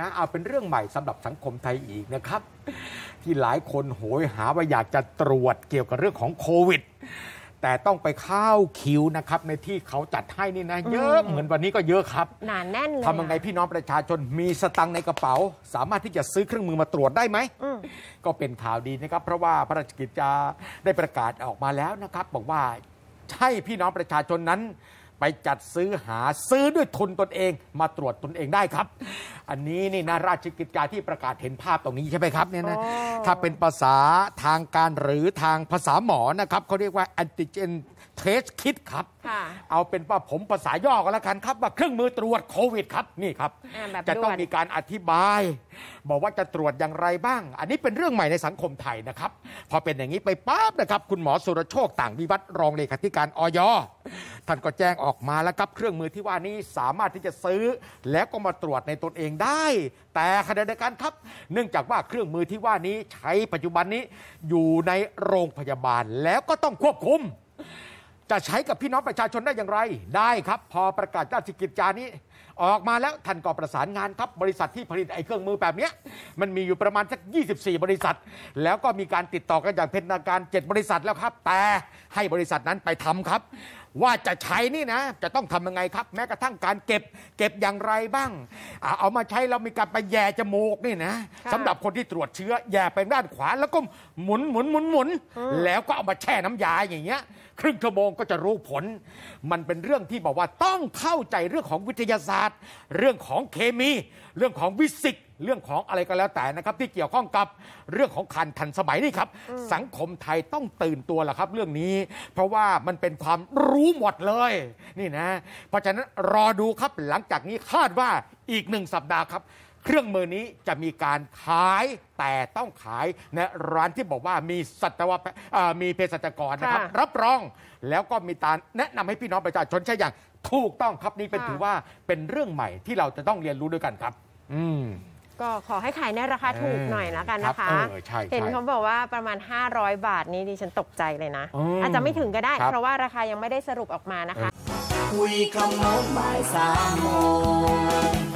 นะเอาเป็นเรื่องใหม่สำหรับสังคมไทยอีกนะครับ ที่หลายคนโหยหาว่าอยากจะตรวจเกี่ยวกับเรื่องของโควิด แต่ต้องไปเข้าคิวนะครับในที่เขาจัดให้นี่นะ เยอะ เหมือนวันนี้ก็เยอะครับหนาแน่นเลยทำยังไงพี่น้องประชาชนมีสตังในกระเป๋า สามารถที่จะซื้อเครื่องมือมาตรวจได้ไหมก็เป็นข่าวดีนะครับ เพราะว่าพระราชกิจจาได้ประกาศออกมาแล้วนะครับ บอกว่าให้พี่น้องประชาชนนั้นไปจัดซื้อหาซื้อด้วยทุนตนเอง มาตรวจตนเองได้ครับ อันนี้นี่นะราชกิจการที่ประกาศเห็นภาพตรงนี้ใช่ไหมครับเนี่ยนะถ้าเป็นภาษาทางการหรือทางภาษาหมอนะครับ เขาเรียกว่าแอนติเจนเทสคิดครับเอาเป็นว่าผมภาษาย่อก็แล้วกันครับ ว่าเครื่องมือตรวจโควิดครับ นี่ครับ จะต้องมีการอธิบาย บอกว่าจะตรวจอย่างไรบ้าง อันนี้เป็นเรื่องใหม่ในสังคมไทยนะครับ พอเป็นอย่างนี้ไปปั๊บนะครับ คุณหมอสุรโชคต่างวิวัฒรองเลขาธิการอยท่านก็แจ้งออกมาแล้วครับเครื่องมือที่ว่านี้สามารถที่จะซื้อ แล้วก็มาตรวจในตนเองได้ แต่ขณะเดียวกันครับเนื่องจากว่าเครื่องมือที่ว่านี้ใช้ปัจจุบันนี้อยู่ในโรงพยาบาลแล้วก็ต้องควบคุม จะใช้กับพี่น้องประชาชนได้อย่างไร ได้ครับ พอประกาศราชกิจจานี้ ออกมาแล้วท่านก็ประสานงานครับบริษัทที่ผลิตไอ้เครื่องมือแบบนี้มันมีอยู่ประมาณสัก 24 บริษัท แล้วก็มีการติดต่อกันอย่างเป็นทางการ7บริษัทแล้วครับแต่ให้บริษัทนั้นไปทำครับว่าจะใช้นี่นะ จะต้องทำยังไงครับ แม้กระทั่งการเก็บ เก็บอย่างไรบ้าง เอาอมาใช้เรามีการไปแย่จมูกนี่นะสำหรับคนที่ตรวจเชื้อแย่ไปด้านขวาแล้วก็หมุนหมุนหมุนหมุนแล้วก็เอามาแช่น้ำยาอย่างเงี้ยครึ่งชั่วโมงก็จะรู้ผล มันเป็นเรื่องที่บอกว่าต้องเข้าใจเรื่องของวิทยาศาสตร์ เรื่องของเคมี เรื่องของวิสิกส์เรื่องของอะไรก็แล้วแต่นะครับที่เกี่ยวข้องกับเรื่องของคันทันสมัยนี่ครับ สังคมไทยต้องตื่นตัวแหละครับ เรื่องนี้เพราะว่ามันเป็นความรู้หมดเลย นี่นะเพราะฉะนั้นรอดูครับหลังจากนี้คาดว่าอีกหนึ่งสัปดาห์ครับ เครื่องมือนี้จะมีการขายแต่ต้องขายในร้านที่บอกว่ามีสัตวมีเภสัชกรนะครับ รับรองแล้วก็มีการแนะนำให้พี่น้องประชาชนใช่อย่างถูกต้องครับนี่เป็นถือว่าเป็นเรื่องใหม่ที่เราจะต้องเรียนรู้ด้วยกันครับ อืมก็ขอให้ขายในราคาถูกหน่อยแล้วกันนะคะ เห็นเขาบอกว่าประมาณ 500 บาทนี้ดิฉันตกใจเลยนะ อาจจะไม่ถึงก็ได้ เพราะว่าราคายังไม่ได้สรุปออกมานะคะ คุยนบ่ายสามโมง